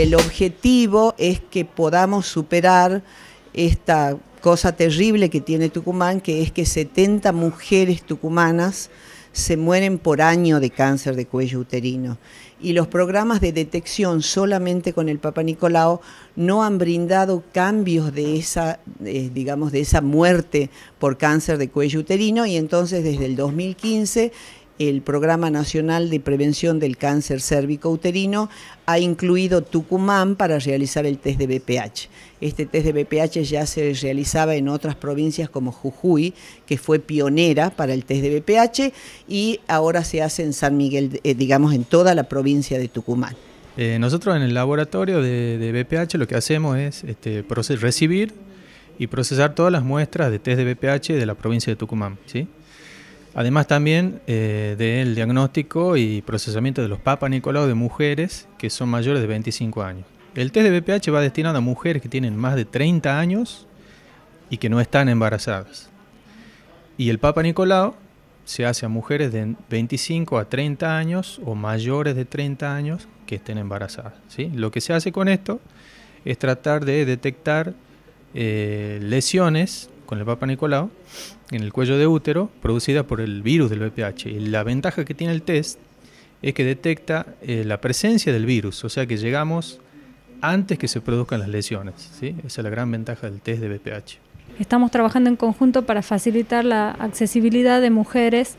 El objetivo es que podamos superar esta cosa terrible que tiene Tucumán, que es que 70 mujeres tucumanas se mueren por año de cáncer de cuello uterino. Y los programas de detección solamente con el Papa Nicolau no han brindado cambios de esa, eh, digamos, de esa muerte por cáncer de cuello uterino. Y entonces desde el 2015 el Programa Nacional de Prevención del Cáncer Cérvico-Uterino ha incluido Tucumán para realizar el test de BPH. Este test de BPH ya se realizaba en otras provincias como Jujuy, que fue pionera para el test de BPH, y ahora se hace en San Miguel, eh, digamos, en toda la provincia de Tucumán. Eh, nosotros en el laboratorio de, BPH lo que hacemos es este, recibir y procesar todas las muestras de test de BPH de la provincia de Tucumán. ¿sí? Además también eh, del diagnóstico y procesamiento de los papas Nicolau de mujeres que son mayores de 25 años. El test de BPH va destinado a mujeres que tienen más de 30 años y que no están embarazadas. Y el Papa Nicolau se hace a mujeres de 25 a 30 años o mayores de 30 años que estén embarazadas. ¿sí? Lo que se hace con esto es tratar de detectar eh, lesiones con el Papa Nicolau en el cuello de útero producida por el virus del VPH. la ventaja que tiene el test es que detecta eh, la presencia del virus, o sea que llegamos antes que se produzcan las lesiones. ¿sí? Esa es la gran ventaja del test de VPH. Estamos trabajando en conjunto para facilitar la accesibilidad de mujeres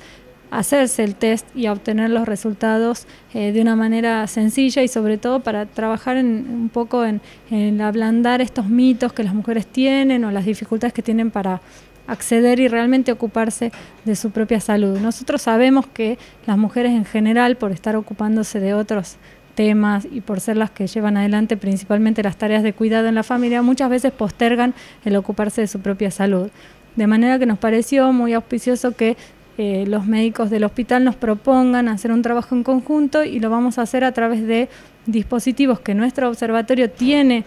hacerse el test y obtener los resultados eh, de una manera sencilla y sobre todo para trabajar un poco en, en ablandar estos mitos que las mujeres tienen o las dificultades que tienen para acceder y realmente ocuparse de su propia salud. Nosotros sabemos que las mujeres en general, por estar ocupándose de otros temas y por ser las que llevan adelante principalmente las tareas de cuidado en la familia, muchas veces postergan el ocuparse de su propia salud. De manera que nos pareció muy auspicioso que eh, los médicos del hospital nos propongan hacer un trabajo en conjunto y lo vamos a hacer a través de dispositivos que nuestro observatorio tiene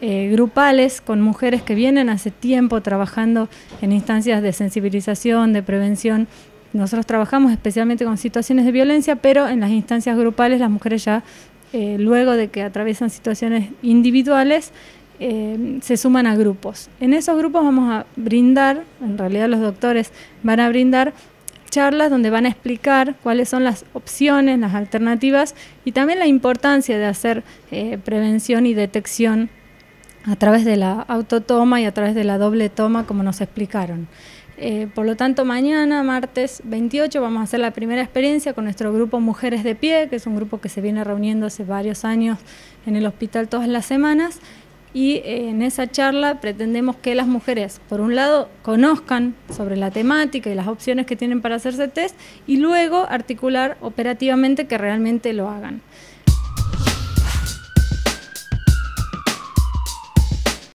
eh, grupales con mujeres que vienen hace tiempo trabajando en instancias de sensibilización, de prevención. Nosotros trabajamos especialmente con situaciones de violencia, pero en las instancias grupales las mujeres ya, eh, luego de que atraviesan situaciones individuales, se suman a grupos. En esos grupos vamos a brindar, en realidad los doctores van a brindar charlas donde van a explicar cuáles son las opciones, las alternativas y también la importancia de hacer eh, prevención y detección a través de la autotoma y a través de la doble toma, como nos explicaron. Eh, por lo tanto, mañana, martes 28, vamos a hacer la primera experiencia con nuestro grupo Mujeres de Pie, que es un grupo que se viene reuniendo hace varios años en el hospital todas las semanas y eh, en esa charla pretendemos que las mujeres, por un lado, conozcan sobre la temática y las opciones que tienen para hacerse test y luego articular operativamente que realmente lo hagan.